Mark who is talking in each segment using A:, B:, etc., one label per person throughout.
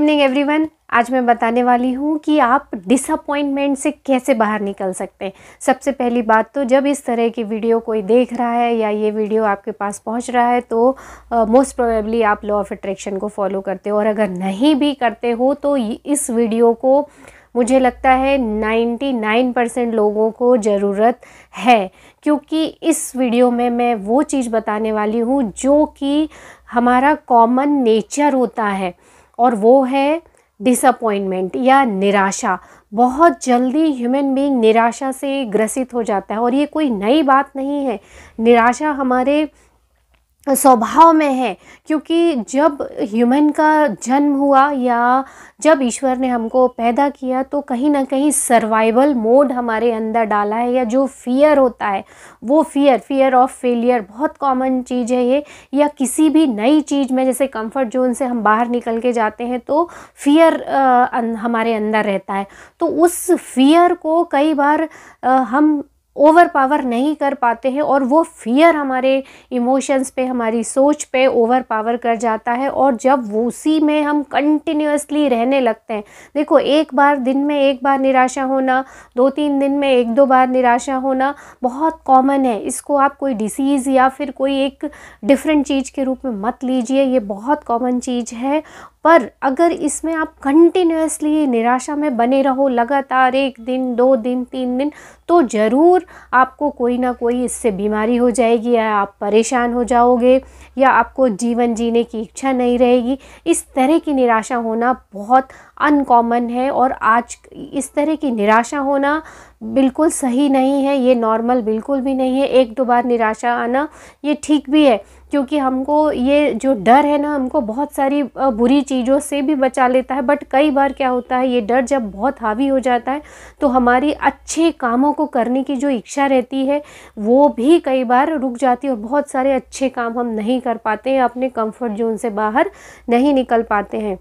A: evening everyone आज मैं बताने वाली हूँ कि आप डिसअपॉइंटमेंट से कैसे बाहर निकल सकते हैं सबसे पहली बात तो जब इस तरह की वीडियो कोई देख रहा है या ये वीडियो आपके पास पहुँच रहा है तो मोस्ट uh, प्रोबेबली आप लॉ ऑफ अट्रैक्शन को फॉलो करते हो और अगर नहीं भी करते हो तो इस वीडियो को मुझे लगता है 99 परसेंट लोगों को ज़रूरत है क्योंकि इस वीडियो में मैं वो चीज़ बताने वाली हूँ जो कि हमारा कॉमन नेचर होता है और वो है डिसअपॉइंटमेंट या निराशा बहुत जल्दी ह्यूमन बीइंग निराशा से ग्रसित हो जाता है और ये कोई नई बात नहीं है निराशा हमारे स्वभाव में है क्योंकि जब ह्यूमन का जन्म हुआ या जब ईश्वर ने हमको पैदा किया तो कहीं ना कहीं सर्वाइवल मोड हमारे अंदर डाला है या जो फियर होता है वो फियर फियर ऑफ फेलियर बहुत कॉमन चीज़ है ये या किसी भी नई चीज़ में जैसे कंफर्ट जोन से हम बाहर निकल के जाते हैं तो फियर हमारे अंदर रहता है तो उस फियर को कई बार आ, हम ओवर पावर नहीं कर पाते हैं और वो फियर हमारे इमोशंस पे हमारी सोच पे ओवर पावर कर जाता है और जब वो उसी में हम कंटिन्यूसली रहने लगते हैं देखो एक बार दिन में एक बार निराशा होना दो तीन दिन में एक दो बार निराशा होना बहुत कॉमन है इसको आप कोई डिसीज़ या फिर कोई एक डिफरेंट चीज़ के रूप में मत लीजिए ये बहुत कॉमन चीज़ है पर अगर इसमें आप कंटिन्यूसली निराशा में बने रहो लगातार एक दिन दो दिन तीन दिन तो ज़रूर आपको कोई ना कोई इससे बीमारी हो जाएगी या आप परेशान हो जाओगे या आपको जीवन जीने की इच्छा नहीं रहेगी इस तरह की निराशा होना बहुत अनकॉमन है और आज इस तरह की निराशा होना बिल्कुल सही नहीं है ये नॉर्मल बिल्कुल भी नहीं है एक दो बार निराशा आना ये ठीक भी है क्योंकि हमको ये जो डर है ना हमको बहुत सारी बुरी चीज़ों से भी बचा लेता है बट कई बार क्या होता है ये डर जब बहुत हावी हो जाता है तो हमारी अच्छे कामों को करने की जो इच्छा रहती है वो भी कई बार रुक जाती है और बहुत सारे अच्छे काम हम नहीं कर पाते हैं अपने कंफर्ट जोन से बाहर नहीं निकल पाते हैं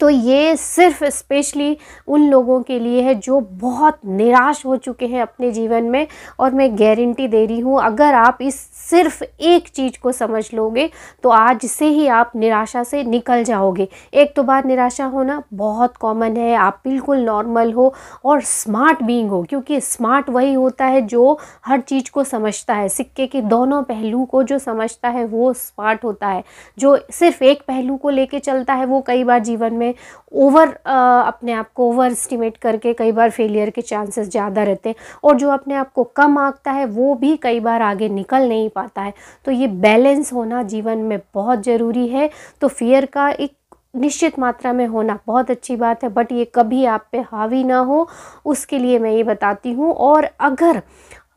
A: तो ये सिर्फ स्पेशली उन लोगों के लिए है जो बहुत निराश हो चुके हैं अपने जीवन में और मैं गारंटी दे रही हूँ अगर आप इस सिर्फ एक चीज़ को समझ लोगे तो आज से ही आप निराशा से निकल जाओगे एक तो बात निराशा होना बहुत कॉमन है आप बिल्कुल नॉर्मल हो और स्मार्ट बींग हो क्योंकि स्मार्ट वही होता है जो हर चीज़ को समझता है सिक्के के दोनों पहलू को जो समझता है वो स्मार्ट होता है जो सिर्फ एक पहलू को लेके चलता है वो कई बार जीवन में में ओवर अपने आप को ओवर एस्टिमेट करके कई बार फेलियर के चांसेस ज़्यादा रहते हैं और जो अपने आप को कम आंकता है वो भी कई बार आगे निकल नहीं पाता है तो ये बैलेंस होना जीवन में बहुत ज़रूरी है तो फियर का एक निश्चित मात्रा में होना बहुत अच्छी बात है बट ये कभी आप पे हावी ना हो उसके लिए मैं ये बताती हूँ और अगर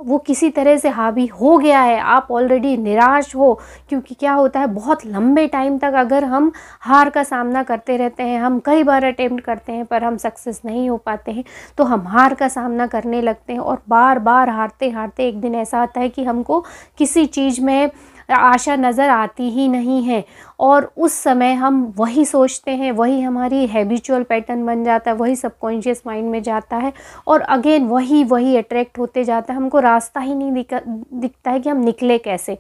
A: वो किसी तरह से हावी हो गया है आप ऑलरेडी निराश हो क्योंकि क्या होता है बहुत लंबे टाइम तक अगर हम हार का सामना करते रहते हैं हम कई बार अटैम्प्ट करते हैं पर हम सक्सेस नहीं हो पाते हैं तो हम हार का सामना करने लगते हैं और बार बार हारते हारते एक दिन ऐसा आता है कि हमको किसी चीज़ में आशा नज़र आती ही नहीं है और उस समय हम वही सोचते हैं वही हमारी हैबिचुअल पैटर्न बन जाता है वही सबकॉन्शियस माइंड में जाता है और अगेन वही वही अट्रैक्ट होते जाता है हमको रास्ता ही नहीं दिख दिखता है कि हम निकले कैसे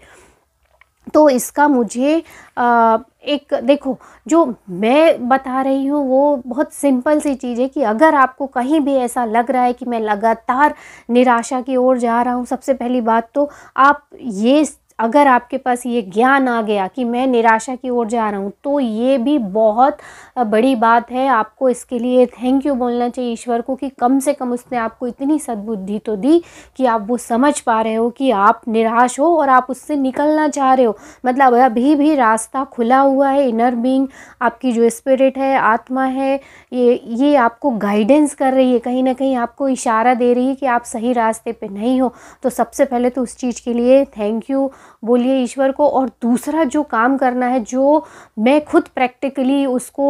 A: तो इसका मुझे आ, एक देखो जो मैं बता रही हूँ वो बहुत सिंपल सी चीज़ है कि अगर आपको कहीं भी ऐसा लग रहा है कि मैं लगातार निराशा की ओर जा रहा हूँ सबसे पहली बात तो आप ये अगर आपके पास ये ज्ञान आ गया कि मैं निराशा की ओर जा रहा हूँ तो ये भी बहुत बड़ी बात है आपको इसके लिए थैंक यू बोलना चाहिए ईश्वर को कि कम से कम उसने आपको इतनी सद्बुद्धि तो दी कि आप वो समझ पा रहे हो कि आप निराश हो और आप उससे निकलना चाह रहे हो मतलब अभी भी रास्ता खुला हुआ है इनर बींग आपकी जो स्पिरिट है आत्मा है ये ये आपको गाइडेंस कर रही है कहीं ना कहीं आपको इशारा दे रही है कि आप सही रास्ते पर नहीं हो तो सबसे पहले तो उस चीज़ के लिए थैंक यू बोलिए ईश्वर को और दूसरा जो काम करना है जो मैं खुद प्रैक्टिकली उसको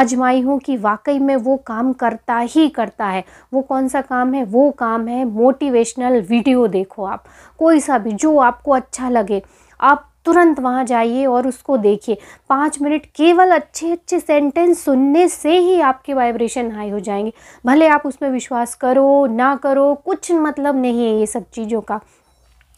A: आजमाई हूँ कि वाकई में वो काम करता ही करता है वो कौन सा काम है वो काम है मोटिवेशनल वीडियो देखो आप कोई सा भी जो आपको अच्छा लगे आप तुरंत वहाँ जाइए और उसको देखिए पाँच मिनट केवल अच्छे अच्छे सेंटेंस सुनने से ही आपके वाइब्रेशन हाई हो जाएंगे भले आप उसमें विश्वास करो ना करो कुछ मतलब नहीं है ये सब चीज़ों का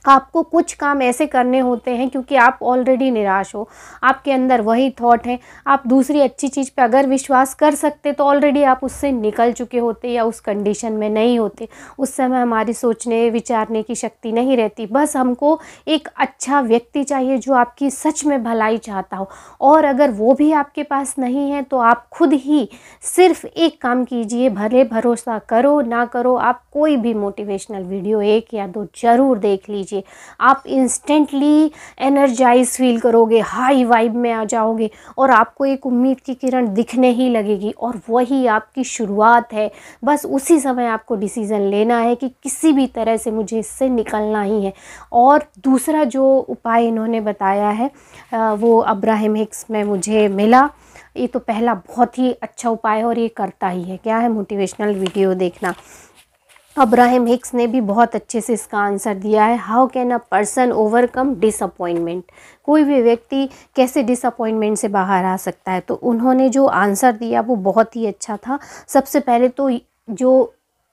A: आपको कुछ काम ऐसे करने होते हैं क्योंकि आप ऑलरेडी निराश हो आपके अंदर वही थॉट है आप दूसरी अच्छी चीज़ पे अगर विश्वास कर सकते तो ऑलरेडी आप उससे निकल चुके होते या उस कंडीशन में नहीं होते उस समय हमारी सोचने विचारने की शक्ति नहीं रहती बस हमको एक अच्छा व्यक्ति चाहिए जो आपकी सच में भलाई चाहता हो और अगर वो भी आपके पास नहीं है तो आप खुद ही सिर्फ एक काम कीजिए भले भरोसा करो ना करो आप कोई भी मोटिवेशनल वीडियो एक या दो ज़रूर देख लीजिए कीजिए आप इंस्टेंटली एनर्जाइज फील करोगे हाई वाइब में आ जाओगे और आपको एक उम्मीद की किरण दिखने ही लगेगी और वही आपकी शुरुआत है बस उसी समय आपको डिसीज़न लेना है कि किसी भी तरह से मुझे इससे निकलना ही है और दूसरा जो उपाय इन्होंने बताया है वो अब्राहम हिक्स में मुझे मिला ये तो पहला बहुत ही अच्छा उपाय है और ये करता ही है क्या है मोटिवेशनल वीडियो देखना अब्राहम हिक्स ने भी बहुत अच्छे से इसका आंसर दिया है how can a person overcome disappointment कोई भी व्यक्ति कैसे डिसअपॉइंटमेंट से बाहर आ सकता है तो उन्होंने जो आंसर दिया वो बहुत ही अच्छा था सबसे पहले तो जो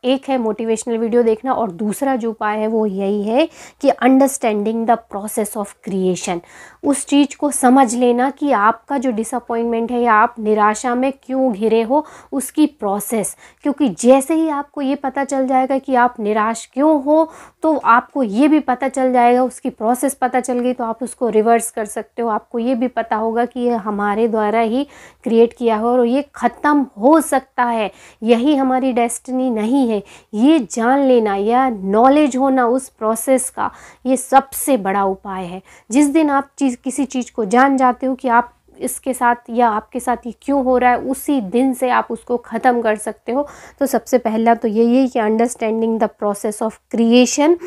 A: एक है मोटिवेशनल वीडियो देखना और दूसरा जो उपाय है वो यही है कि understanding the process of creation उस चीज़ को समझ लेना कि आपका जो डिसअपॉइंटमेंट है या आप निराशा में क्यों घिरे हो उसकी प्रोसेस क्योंकि जैसे ही आपको ये पता चल जाएगा कि आप निराश क्यों हो तो आपको ये भी पता चल जाएगा उसकी प्रोसेस पता चल गई तो आप उसको रिवर्स कर सकते हो आपको ये भी पता होगा कि ये हमारे द्वारा ही क्रिएट किया हो और ये ख़त्म हो सकता है यही हमारी डेस्टिनी नहीं है है ये जान लेना या नॉलेज होना उस प्रोसेस का ये सबसे बड़ा उपाय है जिस दिन आप चीज़ किसी चीज़ को जान जाते हो कि आप इसके साथ या आपके साथ ये क्यों हो रहा है उसी दिन से आप उसको ख़त्म कर सकते हो तो सबसे पहला तो यही है कि understanding the process of creation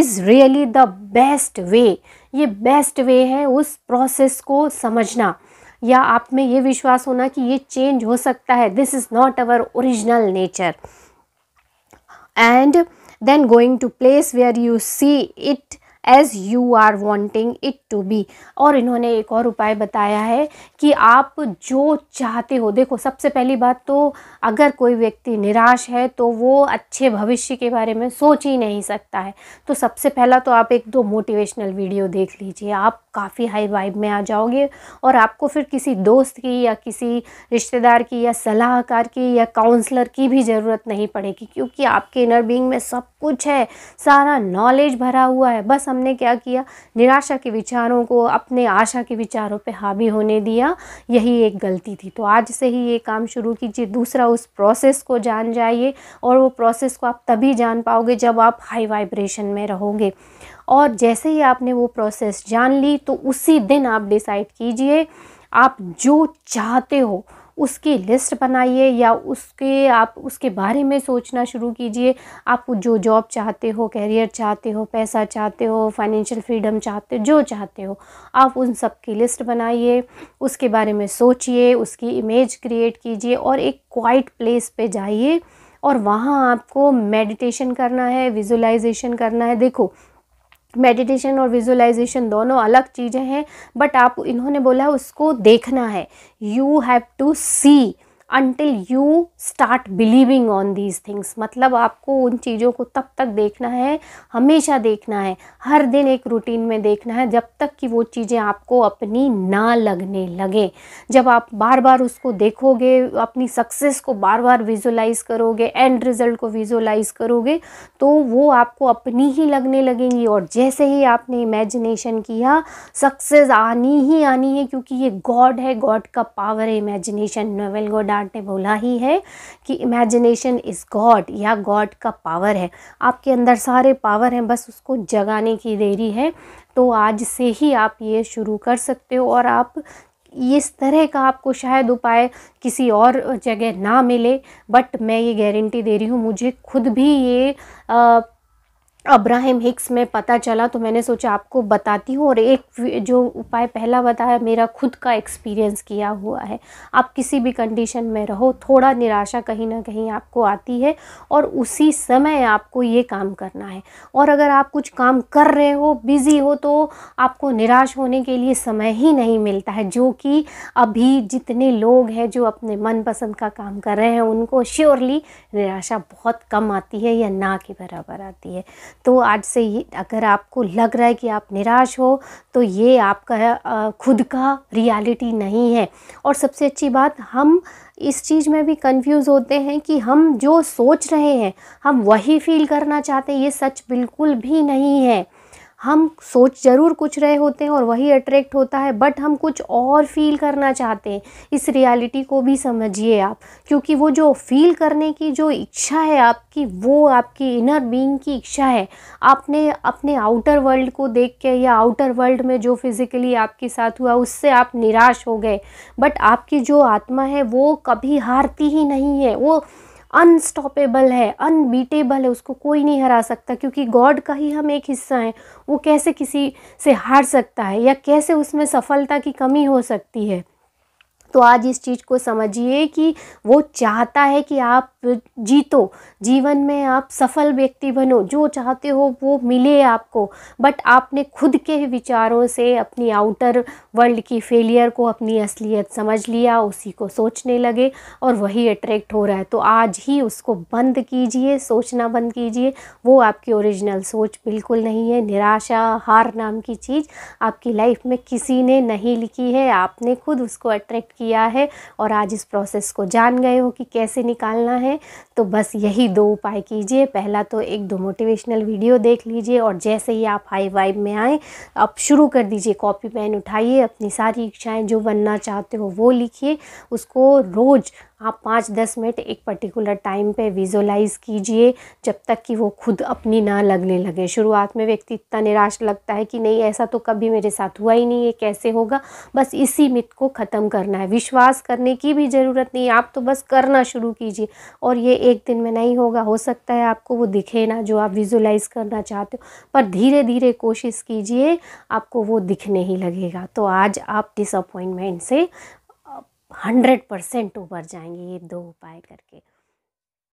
A: is really the best way ये बेस्ट वे है उस प्रोसेस को समझना या आप में ये विश्वास होना कि ये चेंज हो सकता है this is not our original nature and then going to place where you see it as you are wanting it to be और इन्होंने एक और उपाय बताया है कि आप जो चाहते हो देखो सबसे पहली बात तो अगर कोई व्यक्ति निराश है तो वो अच्छे भविष्य के बारे में सोच ही नहीं सकता है तो सबसे पहला तो आप एक दो मोटिवेशनल वीडियो देख लीजिए आप काफ़ी हाई वाइब में आ जाओगे और आपको फिर किसी दोस्त की या किसी रिश्तेदार की या सलाहकार की या काउंसलर की भी ज़रूरत नहीं पड़ेगी क्योंकि आपके इनर बींग में सब कुछ है सारा नॉलेज भरा हुआ है बस हमने क्या किया निराशा के विचारों को अपने आशा के विचारों पे हावी होने दिया यही एक गलती थी तो आज से ही ये काम शुरू कीजिए दूसरा उस प्रोसेस को जान जाइए और वो प्रोसेस को आप तभी जान पाओगे जब आप हाई वाइब्रेशन में रहोगे और जैसे ही आपने वो प्रोसेस जान ली तो उसी दिन आप डिसाइड कीजिए आप जो चाहते हो उसकी लिस्ट बनाइए या उसके आप उसके बारे में सोचना शुरू कीजिए आप जो जॉब चाहते हो कैरियर चाहते हो पैसा चाहते हो फाइनेंशियल फ्रीडम चाहते हो जो चाहते हो आप उन सब की लिस्ट बनाइए उसके बारे में सोचिए उसकी इमेज क्रिएट कीजिए और एक क्वाइट प्लेस पे जाइए और वहाँ आपको मेडिटेशन करना है विजुलाइजेशन करना है देखो मेडिटेशन और विजुअलाइजेशन दोनों अलग चीज़ें हैं बट आप इन्होंने बोला उसको देखना है you have to see until you start believing on these things मतलब आपको उन चीज़ों को तब तक देखना है हमेशा देखना है हर दिन एक रूटीन में देखना है जब तक कि वो चीज़ें आपको अपनी ना लगने लगे जब आप बार बार उसको देखोगे अपनी सक्सेस को बार बार विजुलाइज़ करोगे एंड रिज़ल्ट को विजुलाइज़ करोगे तो वो आपको अपनी ही लगने लगेंगी और जैसे ही आपने इमेजिनेशन किया सक्सेस आनी ही आनी है क्योंकि ये गॉड है गॉड का पावर है इमेजिनेशन नोवेल गोडार ने बोला ही है कि इमेजिनेशन इज़ गॉड या गॉड का पावर है आपके अंदर सारे पावर हैं बस उसको जगाने की देरी है तो आज से ही आप ये शुरू कर सकते हो और आप इस तरह का आपको शायद उपाय किसी और जगह ना मिले बट मैं ये गारंटी दे रही हूँ मुझे खुद भी ये आ, अब्राहम हिक्स में पता चला तो मैंने सोचा आपको बताती हूँ और एक जो उपाय पहला बताया मेरा खुद का एक्सपीरियंस किया हुआ है आप किसी भी कंडीशन में रहो थोड़ा निराशा कहीं ना कहीं आपको आती है और उसी समय आपको ये काम करना है और अगर आप कुछ काम कर रहे हो बिज़ी हो तो आपको निराश होने के लिए समय ही नहीं मिलता है जो कि अभी जितने लोग हैं जो अपने मनपसंद का काम कर रहे हैं उनको श्योरली निराशा बहुत कम आती है या ना के बराबर आती है तो आज से ही अगर आपको लग रहा है कि आप निराश हो तो ये आपका खुद का रियलिटी नहीं है और सबसे अच्छी बात हम इस चीज़ में भी कंफ्यूज होते हैं कि हम जो सोच रहे हैं हम वही फील करना चाहते हैं ये सच बिल्कुल भी नहीं है हम सोच ज़रूर कुछ रहे होते हैं और वही अट्रैक्ट होता है बट हम कुछ और फील करना चाहते हैं इस रियलिटी को भी समझिए आप क्योंकि वो जो फील करने की जो इच्छा है आपकी वो आपकी इनर बीइंग की इच्छा है आपने अपने आउटर वर्ल्ड को देख के या आउटर वर्ल्ड में जो फिज़िकली आपके साथ हुआ उससे आप निराश हो गए बट आपकी जो आत्मा है वो कभी हारती ही नहीं है वो अनस्टॉपेबल है अनबीटेबल है उसको कोई नहीं हरा सकता क्योंकि गॉड का ही हम एक हिस्सा हैं वो कैसे किसी से हार सकता है या कैसे उसमें सफलता की कमी हो सकती है तो आज इस चीज़ को समझिए कि वो चाहता है कि आप जीतो जीवन में आप सफल व्यक्ति बनो जो चाहते हो वो मिले आपको बट आपने खुद के विचारों से अपनी आउटर वर्ल्ड की फेलियर को अपनी असलियत समझ लिया उसी को सोचने लगे और वही अट्रैक्ट हो रहा है तो आज ही उसको बंद कीजिए सोचना बंद कीजिए वो आपकी ओरिजिनल सोच बिल्कुल नहीं है निराशा हार नाम की चीज़ आपकी लाइफ में किसी ने नहीं लिखी है आपने खुद उसको अट्रैक्ट किया है और आज इस प्रोसेस को जान गए हो कि कैसे निकालना है तो बस यही दो उपाय कीजिए पहला तो एक दो मोटिवेशनल वीडियो देख लीजिए और जैसे ही आप हाई वाइब में आए आप शुरू कर दीजिए कॉपी पेन उठाइए अपनी सारी इच्छाएँ जो बनना चाहते हो वो लिखिए उसको रोज़ आप पाँच दस मिनट एक पर्टिकुलर टाइम पे विजुअलाइज़ कीजिए जब तक कि वो खुद अपनी ना लगने लगे शुरुआत में व्यक्ति इतना निराश लगता है कि नहीं ऐसा तो कभी मेरे साथ हुआ ही नहीं है कैसे होगा बस इसी मित को ख़त्म करना है विश्वास करने की भी ज़रूरत नहीं आप तो बस करना शुरू कीजिए और ये एक दिन में नहीं होगा हो सकता है आपको वो दिखे ना जो आप विजुअलाइज़ करना चाहते हो पर धीरे धीरे कोशिश कीजिए आपको वो दिखने ही लगेगा तो आज आप डिसअपॉइंटमेंट से हंड्रेड परसेंट ऊपर जाएंगे ये दो उपाय करके